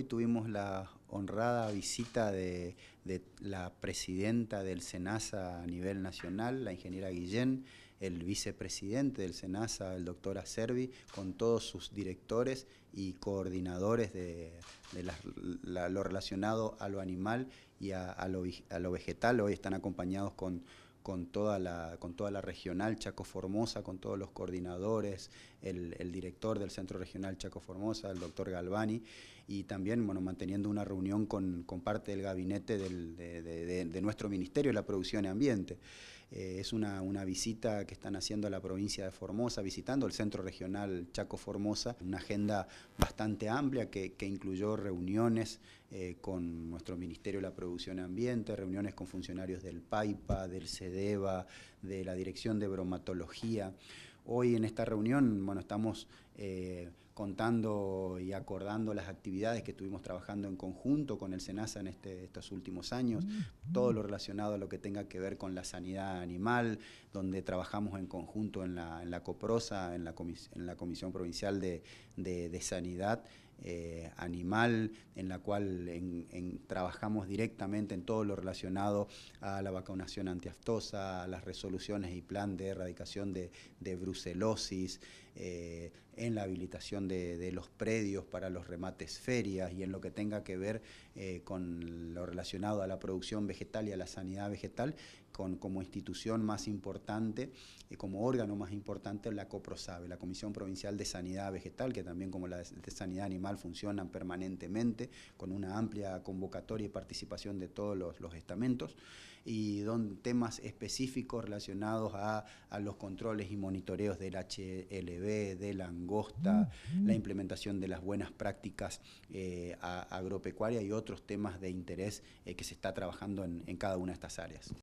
Hoy tuvimos la honrada visita de, la presidenta del SENASA a nivel nacional, la ingeniera Guillén, el vicepresidente del SENASA, el doctor Acervi, con todos sus directores y coordinadores de, lo relacionado a lo animal y a lo vegetal. Hoy están acompañados con con toda la, con toda la regional Chaco Formosa, con todos los coordinadores, el, director del Centro Regional Chaco Formosa, el doctor Galvani, y también bueno, manteniendo una reunión con, parte del gabinete de, de, nuestro Ministerio de la Producción y Ambiente. Eh, es una, visita que están haciendo a la provincia de Formosa, visitando el centro regional Chaco Formosa, una agenda bastante amplia que, incluyó reuniones eh, con nuestro Ministerio de la Producción y Ambiente, reuniones con funcionarios del PAIPA, del CEDEVA, de la Dirección de Bromatología. Hoy en esta reunión, bueno, estamos eh, contando y acordando las actividades que estuvimos trabajando en conjunto con el SENASA en este, estos últimos años, mm, mm. todo lo relacionado a lo que tenga que ver con la sanidad animal, donde trabajamos en conjunto en la, COPROSA, en la, Comisión Provincial de Sanidad, eh, animal, en la cual trabajamos directamente en todo lo relacionado a la vacunación antiaftosa, a las resoluciones y plan de erradicación de brucelosis, eh, en la habilitación de, los predios para los remates ferias y en lo que tenga que ver eh, con lo relacionado a la producción vegetal y a la sanidad vegetal, con, como institución más importante, y eh, como órgano más importante, la COPROSAVE, la Comisión Provincial de Sanidad Vegetal, que también como la de Sanidad Animal funcionan permanentemente, con una amplia convocatoria y participación de todos los, estamentos, y don, temas específicos relacionados a, los controles y monitoreos del HLV de langosta, la implementación de las buenas prácticas eh, agropecuarias y otros temas de interés eh, que se está trabajando en cada una de estas áreas.